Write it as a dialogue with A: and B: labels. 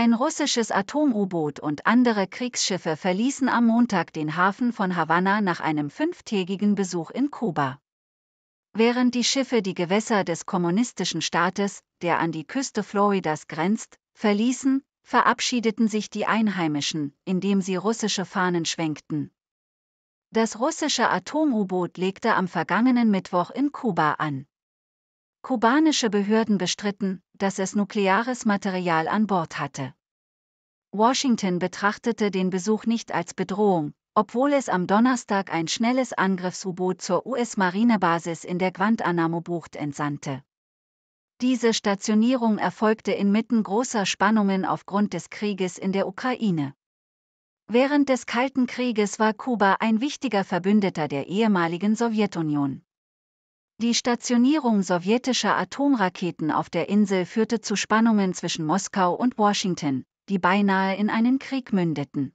A: Ein russisches Atom-U-Boot und andere Kriegsschiffe verließen am Montag den Hafen von Havanna nach einem fünftägigen Besuch in Kuba. Während die Schiffe die Gewässer des kommunistischen Staates, der an die Küste Floridas grenzt, verließen, verabschiedeten sich die Einheimischen, indem sie russische Fahnen schwenkten. Das russische Atom-U-Boot legte am vergangenen Mittwoch in Kuba an. Kubanische Behörden bestritten, dass es nukleares Material an Bord hatte. Washington betrachtete den Besuch nicht als Bedrohung, obwohl es am Donnerstag ein schnelles Angriffs-U-Boot zur US-Marinebasis in der Guantanamo-Bucht entsandte. Diese Stationierung erfolgte inmitten großer Spannungen aufgrund des Krieges in der Ukraine. Während des Kalten Krieges war Kuba ein wichtiger Verbündeter der ehemaligen Sowjetunion. Die Stationierung sowjetischer Atomraketen auf der Insel führte zu Spannungen zwischen Moskau und Washington, die beinahe in einen Krieg mündeten.